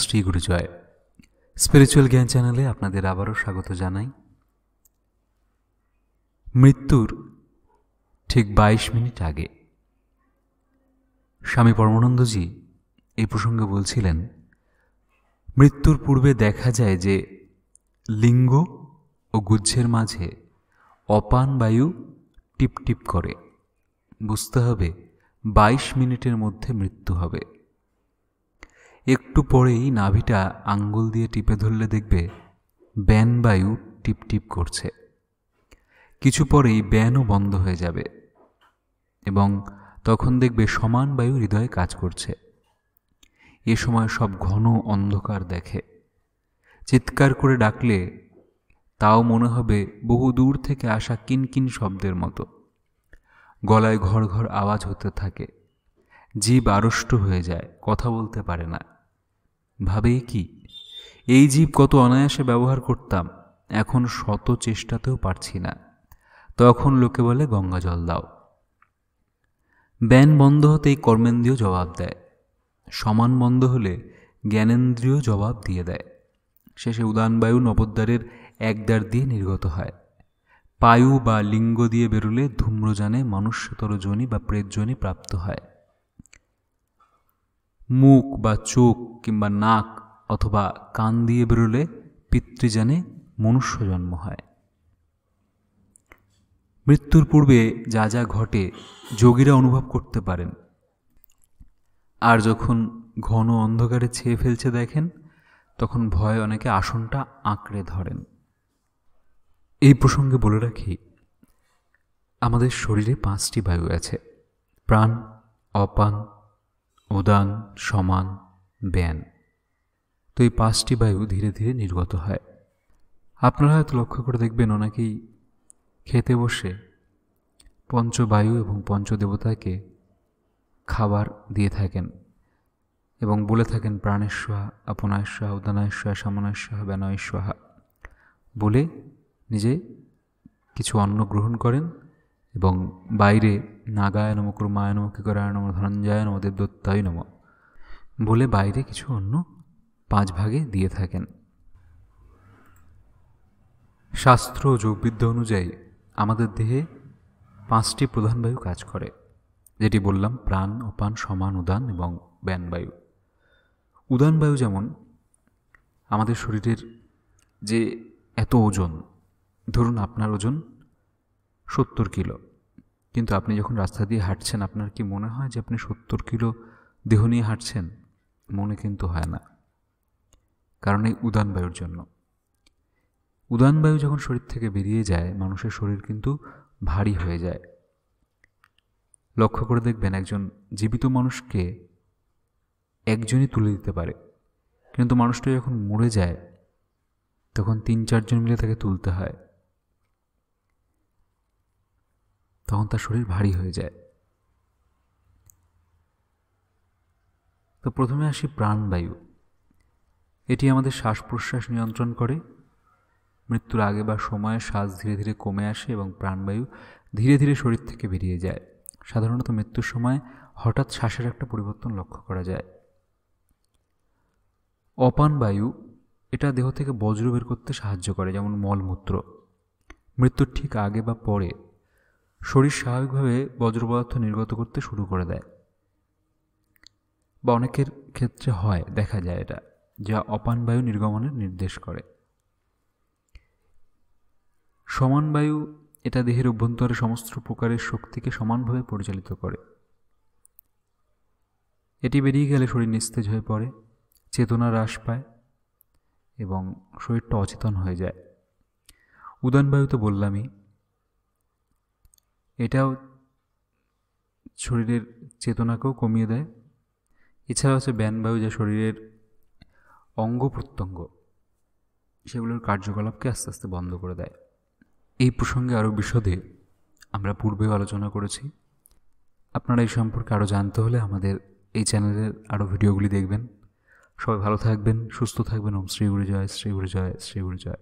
Shri গুরুজয় spiritual জ্ঞান চ্যানেলে আপনাদের আবারও স্বাগত জানাই মৃত্যুর ঠিক বাইশ মিনিট আগে স্বামী পরমানন্দজি এই প্রসঙ্গে বলছিলেন মৃত্যুর পূর্বে দেখা যায় যে লিঙ্গ ও গুজ্জের মাঝে অপান বায়ু টিপটিপ করে বুঝতে হবে বাইশ মিনিটের মধ্যে মৃত্যু হবে একটু পরেই নাভিটা আঙ্গুল দিয়ে টিপে ধরলে দেখবে ব্যান বায়ু টিপটিপ করছে কিছু পরেই ব্যানও বন্ধ হয়ে যাবে এবং তখন দেখবে সমান বায়ু হৃদয়ে কাজ করছে এ সময় সব ঘন অন্ধকার দেখে চিৎকার করে ডাকলে তাও মনে হবে বহু দূর থেকে আসা কিনকিন শব্দের মতো গলায় ঘর ঘর আওয়াজ হতে থাকে জীব আড়ষ্ট হয়ে যায় কথা বলতে পারে না ভাবে কি এই জীব কত অনায়াসে ব্যবহার করতাম এখন শত চেষ্টাতেও পারছি না তখন লোকে বলে গঙ্গা জল দাও ব্যান বন্ধ হতেই কর্মেন্দ্রীয় জবাব দেয় সমান বন্ধ হলে জ্ঞানেন্দ্রীয় জবাব দিয়ে দেয় শেষে উদানবায়ু নবদ্বারের একদার দিয়ে নির্গত হয় পায়ু বা লিঙ্গ দিয়ে বেরোলে ধূম্রজানে মনুষ্যতর জনি বা প্রেতজনী প্রাপ্ত হয় মুখ বা চোখ কিংবা নাক অথবা কান দিয়ে বেরোলে পিতৃজানে মনুষ্য জন্ম হয় মৃত্যুর পূর্বে যা যা ঘটে যোগীরা অনুভব করতে পারেন আর যখন ঘন অন্ধকারে ছেয়ে ফেলছে দেখেন তখন ভয়ে অনেকে আসনটা আঁকড়ে ধরেন এই প্রসঙ্গে বলে রাখি আমাদের শরীরে পাঁচটি বায়ু আছে প্রাণ অপান উদান সমান ব্যান তো এই পাঁচটি বায়ু ধীরে ধীরে নির্গত হয় আপনারা হয়তো লক্ষ্য করে দেখবেন অনেকেই খেতে বসে পঞ্চবায়ু এবং পঞ্চদেবতাকে খাবার দিয়ে থাকেন এবং বলে থাকেন প্রাণেশ্বহা আপনায়শ্বহা উদানায়শ্বহা সামনায়শ্বহা ব্যানয়শ্বহা বলে নিজে কিছু অন্ন গ্রহণ করেন এবং বাইরে নাগায় নম ক্রমায় নম কিকরায় নম ধনঞ্জয় নম দেবদত্তায় নম বলে বাইরে কিছু অন্য পাঁচ ভাগে দিয়ে থাকেন শাস্ত্র ও যোগবিদ্যা অনুযায়ী আমাদের দেহে পাঁচটি প্রধান বায়ু কাজ করে যেটি বললাম প্রাণ অপান সমান উদান এবং ব্যানবায়ু উদান বায়ু যেমন আমাদের শরীরের যে এত ওজন ধরুন আপনার ওজন সত্তর কিলো কিন্তু আপনি যখন রাস্তা দিয়ে হাঁটছেন আপনার কি মনে হয় যে আপনি সত্তর কিলো দেহ নিয়ে হাঁটছেন মনে কিন্তু হয় না কারণ এই উদান বায়ুর জন্য উদান বায়ু যখন শরীর থেকে বেরিয়ে যায় মানুষের শরীর কিন্তু ভারী হয়ে যায় লক্ষ্য করে দেখবেন একজন জীবিত মানুষকে একজনই তুলে দিতে পারে কিন্তু মানুষটা যখন মরে যায় তখন তিন চারজন মিলে তাকে তুলতে হয় তখন তার শরীর ভারী হয়ে যায় তো প্রথমে আসি প্রাণবায়ু এটি আমাদের শ্বাস প্রশ্বাস নিয়ন্ত্রণ করে মৃত্যুর আগে বা সময়ে শ্বাস ধীরে ধীরে কমে আসে এবং প্রাণবায়ু ধীরে ধীরে শরীর থেকে বেরিয়ে যায় সাধারণত মৃত্যুর সময় হঠাৎ শ্বাসের একটা পরিবর্তন লক্ষ্য করা যায় অপান বায়ু এটা দেহ থেকে বজ্র বের করতে সাহায্য করে যেমন মলমূত্র মৃত্যুর ঠিক আগে বা পরে শরীর স্বাভাবিকভাবে বজ্র পদার্থ নির্গত করতে শুরু করে দেয় বা অনেকের ক্ষেত্রে হয় দেখা যায় এটা যা অপান বায়ু নির্গমনের নির্দেশ করে সমান বায়ু এটা দেহের অভ্যন্তরে সমস্ত প্রকারের শক্তিকে সমানভাবে পরিচালিত করে এটি বেরিয়ে গেলে শরীর নিস্তেজ হয়ে পড়ে চেতনা হ্রাস পায় এবং শরীরটা অচেতন হয়ে যায় উদান বায়ু তো বললামই এটাও শরীরের চেতনাকেও কমিয়ে দেয় এছাড়া আছে ব্যানবায়ু যা শরীরের অঙ্গ প্রত্যঙ্গ সেগুলোর কার্যকলাপকে আস্তে আস্তে বন্ধ করে দেয় এই প্রসঙ্গে আরও বিশদে আমরা পূর্বেও আলোচনা করেছি আপনারা এই সম্পর্কে আরও জানতে হলে আমাদের এই চ্যানেলের আরও ভিডিওগুলি দেখবেন সবাই ভালো থাকবেন সুস্থ থাকবেন ওম শ্রী গুরু জয় শ্রী গুরু জয় শ্রী গুরু জয়